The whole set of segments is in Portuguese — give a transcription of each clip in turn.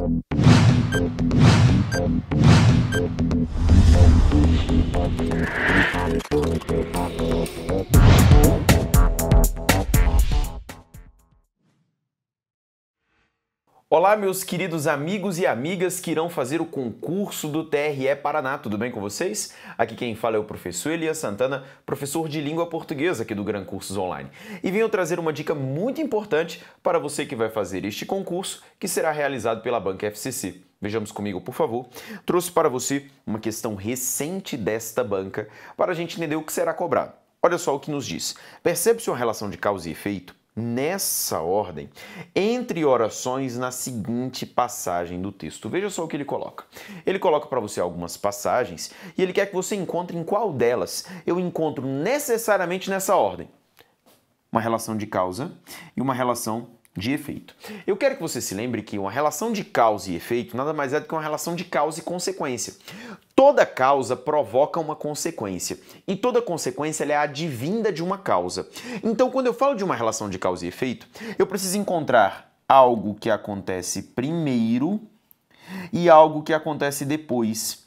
Thank you. Olá, meus queridos amigos e amigas que irão fazer o concurso do TRE Paraná, tudo bem com vocês? Aqui quem fala é o professor Elias Santana, professor de língua portuguesa aqui do Gran Cursos Online. E venho trazer uma dica muito importante para você que vai fazer este concurso, que será realizado pela Banca FCC. Vejamos comigo, por favor. Trouxe para você uma questão recente desta banca para a gente entender o que será cobrado. Olha só o que nos diz. Percebe-se uma relação de causa e efeito nessa ordem, entre orações na seguinte passagem do texto. Veja só o que ele coloca. Ele coloca para você algumas passagens e ele quer que você encontre em qual delas eu encontro necessariamente nessa ordem. Uma relação de causa e uma relação de efeito. Eu quero que você se lembre que uma relação de causa e efeito nada mais é do que uma relação de causa e consequência. Toda causa provoca uma consequência e toda consequência é advinda de uma causa. Então, quando eu falo de uma relação de causa e efeito, eu preciso encontrar algo que acontece primeiro e algo que acontece depois.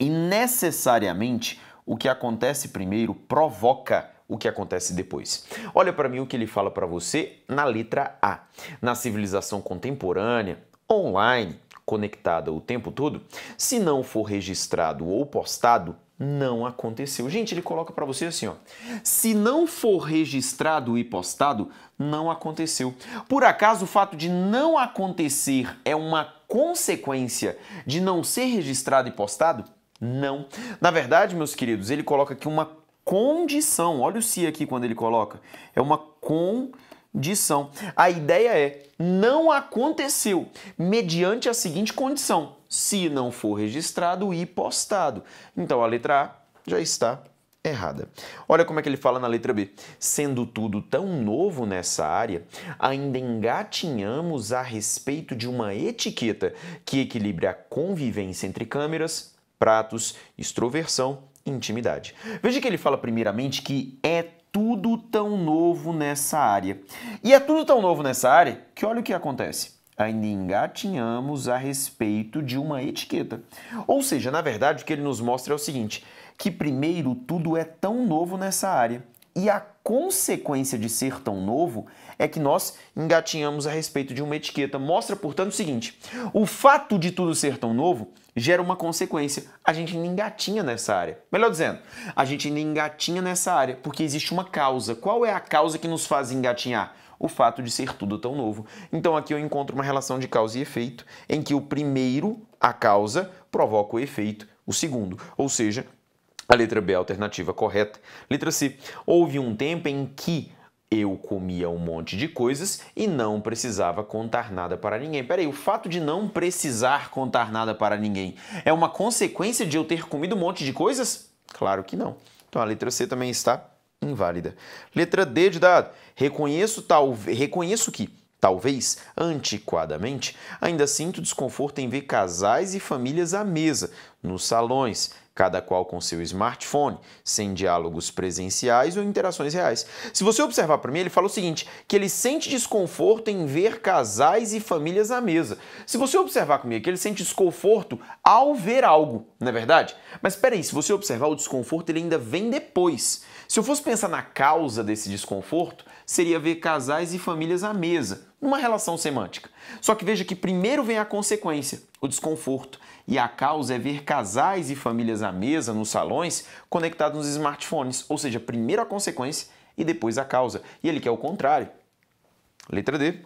E necessariamente o que acontece primeiro provoca o que acontece depois. Olha para mim o que ele fala para você na letra A. Na civilização contemporânea, online, conectada o tempo todo, se não for registrado ou postado, não aconteceu. Gente, ele coloca para você assim, ó. Se não for registrado e postado, não aconteceu. Por acaso o fato de não acontecer é uma consequência de não ser registrado e postado? Não. Na verdade, meus queridos, ele coloca aqui uma condição. Olha o se aqui quando ele coloca. É uma condição. A ideia é não aconteceu mediante a seguinte condição: se não for registrado e postado. Então a letra A já está errada. Olha como é que ele fala na letra B. Sendo tudo tão novo nessa área, ainda engatinhamos a respeito de uma etiqueta que equilibre a convivência entre câmeras, pratos, extroversão intimidade. Veja que ele fala primeiramente que é tudo tão novo nessa área. E é tudo tão novo nessa área que olha o que acontece. Ainda engatinhamos a respeito de uma etiqueta. Ou seja, na verdade, o que ele nos mostra é o seguinte: que primeiro tudo é tão novo nessa área e a consequência de ser tão novo é que nós engatinhamos a respeito de uma etiqueta. Mostra, portanto, o seguinte: o fato de tudo ser tão novo gera uma consequência. A gente ainda engatinha nessa área. Melhor dizendo, a gente ainda engatinha nessa área porque existe uma causa. Qual é a causa que nos faz engatinhar? O fato de ser tudo tão novo. Então aqui eu encontro uma relação de causa e efeito em que o primeiro, a causa, provoca o efeito, o segundo. Ou seja, a letra B é a alternativa correta. Letra C. Houve um tempo em que eu comia um monte de coisas e não precisava contar nada para ninguém. Peraí, o fato de não precisar contar nada para ninguém é uma consequência de eu ter comido um monte de coisas? Claro que não. Então a letra C também está inválida. Letra D de dado. Reconheço, tal reconheço que, talvez, antiquadamente, ainda sinto desconforto em ver casais e famílias à mesa, nos salões, cada qual com seu smartphone, sem diálogos presenciais ou interações reais. Se você observar para mim, ele fala o seguinte, que ele sente desconforto em ver casais e famílias à mesa. Se você observar comigo que ele sente desconforto ao ver algo, não é verdade? Mas espera aí, se você observar o desconforto, ele ainda vem depois. Se eu fosse pensar na causa desse desconforto, seria ver casais e famílias à mesa uma relação semântica. Só que veja que primeiro vem a consequência, o desconforto. E a causa é ver casais e famílias à mesa, nos salões, conectados nos smartphones. Ou seja, primeiro a consequência e depois a causa. E ele quer o contrário. Letra D,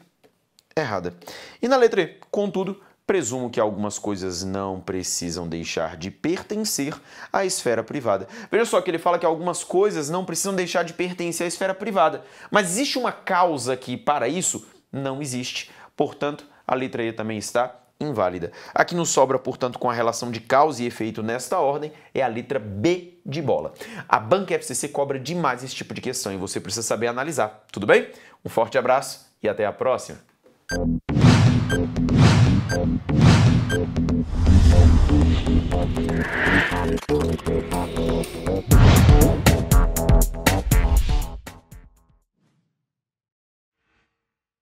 errada. E na letra E, contudo, presumo que algumas coisas não precisam deixar de pertencer à esfera privada. Veja só que ele fala que algumas coisas não precisam deixar de pertencer à esfera privada. Mas existe uma causa que para isso? não existe. Portanto, a letra E também está inválida. A que nos sobra, portanto, com a relação de causa e efeito nesta ordem é a letra B de bola. A banca FCC cobra demais esse tipo de questão e você precisa saber analisar, tudo bem? Um forte abraço e até a próxima!